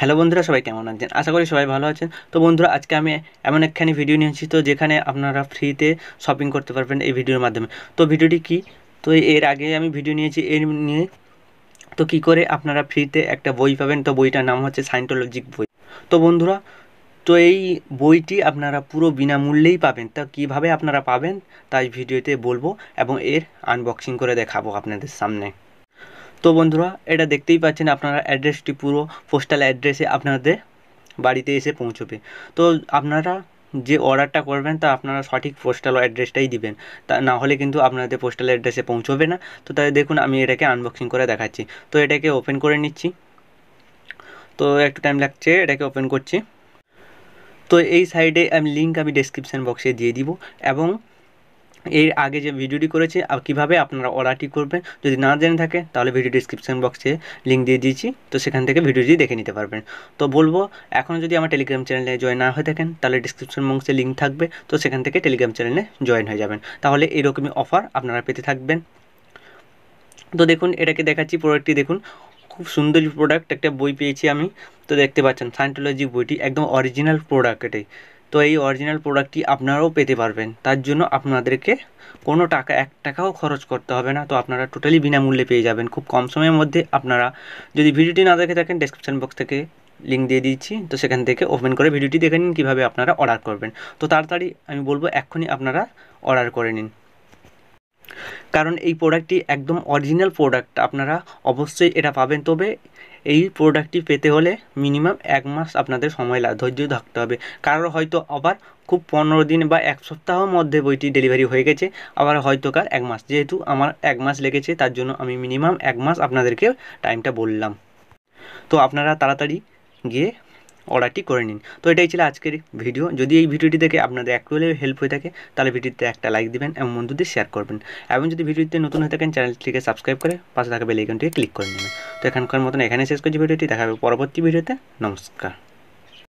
hello বন্ধুরা সবাই কেমন আছেন আশা করি সবাই ভালো আছেন তো বন্ধুরা আজকে আমি এমন একখানি ভিডিও নিয়ে এসেছি তো যেখানে আপনারা ফ্রিতে শপিং করতে পারবেন এই ভিডিওর মাধ্যমে তো ভিডিওটি কি তো এর আগে আমি ভিডিও নিয়েছি এর নিয়ে তো কি করে আপনারা ফ্রিতে একটা বই পাবেন তো বইটার নাম হচ্ছে সাইন্টোলজিক বই তো বন্ধুরা তো এই বইটি আপনারা পুরো বিনামূল্যেই পাবেন তা কিভাবে আপনারা পাবেন তাই ভিডিওতে বলবো এবং এর আনবক্সিং করে দেখাবো আপনাদের সামনে তো বন্ধুরা এটা দেখতেই পাচ্ছেন আপনারা অ্যাড্রেসটি পুরো পোস্টাল অ্যাড্রেসে আপনাদের বাড়িতে এসে পৌঁছাবে তো আপনারা যে অর্ডারটা করবেন তো আপনারা সঠিক পোস্টাল অ্যাড্রেসটাই দিবেন তা না হলে কিন্তু আপনাদের পোস্টাল অ্যাড্রেসে পৌঁছাবে না তো তাই দেখুন আমি এটাকে আনবক্সিং করে দেখাচ্ছি তো এটাকে ওপেন করে নিচ্ছি তো একটু টাইম লাগছে এটাকে ওপেন করছি তো এই সাইডে আমি লিংক আমি ডেসক্রিপশন বক্সে দিয়ে দিব এবং এর আগে যে ভিডিওটি করেছি আর কীভাবে আপনারা অর্ডারটি করবেন যদি না জেনে থাকে তাহলে ভিডিও ডিসক্রিপশান বক্সে লিঙ্ক দিয়ে দিয়েছি তো সেখান থেকে ভিডিওটি দেখে নিতে পারবেন তো বলবো এখন যদি আমার টেলিগ্রাম চ্যানেলে জয়েন না হয়ে থাকেন তাহলে ডিসক্রিপশান বক্সে লিঙ্ক থাকবে তো সেখান থেকে টেলিগ্রাম চ্যানেলে জয়েন হয়ে যাবেন তাহলে এরকমই অফার আপনারা পেতে থাকবেন তো দেখুন এটাকে দেখাচ্ছি প্রোডাক্টটি দেখুন খুব সুন্দর প্রোডাক্ট একটা বই পেয়েছি আমি তো দেখতে পাচ্ছেন সায়েন্টোলজি বইটি একদম অরিজিনাল প্রোডাক্ট এটাই তো এই অরিজিনাল প্রোডাক্টটি আপনারাও পেতে পারবেন তার জন্য আপনাদেরকে কোনো টাকা এক টাকাও খরচ করতে হবে না তো আপনারা টোটালি বিনামূল্যে পেয়ে যাবেন খুব কম সময়ের মধ্যে আপনারা যদি ভিডিওটি না দেখে থাকেন ডেসক্রিপশান বক্স থেকে লিঙ্ক দিয়ে দিচ্ছি তো সেখান থেকে ওপেন করে ভিডিওটি দেখে নিন কীভাবে আপনারা অর্ডার করবেন তো তাড়াতাড়ি আমি বলবো এক্ষুনি আপনারা অর্ডার করে নিন কারণ এই প্রোডাক্টটি একদম অরিজিনাল প্রোডাক্ট আপনারা অবশ্যই এটা পাবেন তবে এই প্রোডাক্টটি পেতে হলে মিনিমাম এক মাস আপনাদের সময় লাগে ধৈর্য থাকতে হবে কারোর হয়তো আবার খুব পনেরো দিন বা এক সপ্তাহের মধ্যে বইটি ডেলিভারি হয়ে গেছে আবার হয়তো কার এক মাস যেহেতু আমার এক মাস লেগেছে তার জন্য আমি মিনিমাম এক মাস আপনাদেরকে টাইমটা বললাম তো আপনারা তাড়াতাড়ি গিয়ে অর্ডারটি করে নিন তো এটাই ছিল আজকের ভিডিও যদি এই ভিডিওটি দেখে আপনাদের একটু হেল্প হয়ে থাকে তাহলে ভিডিওতে একটা লাইক দিবেন এবং বন্ধুদের শেয়ার করবেন এবং যদি ভিডিওতে নতুন হয়ে থাকেন চ্যানেলটিকে সাবস্ক্রাইব করে পাশে থাকা বেল আইকনটিকে ক্লিক করে নেবেন তো এখানকার মতন এখানে শেষ করছি ভিডিওটি দেখা হবে পরবর্তী ভিডিওতে নমস্কার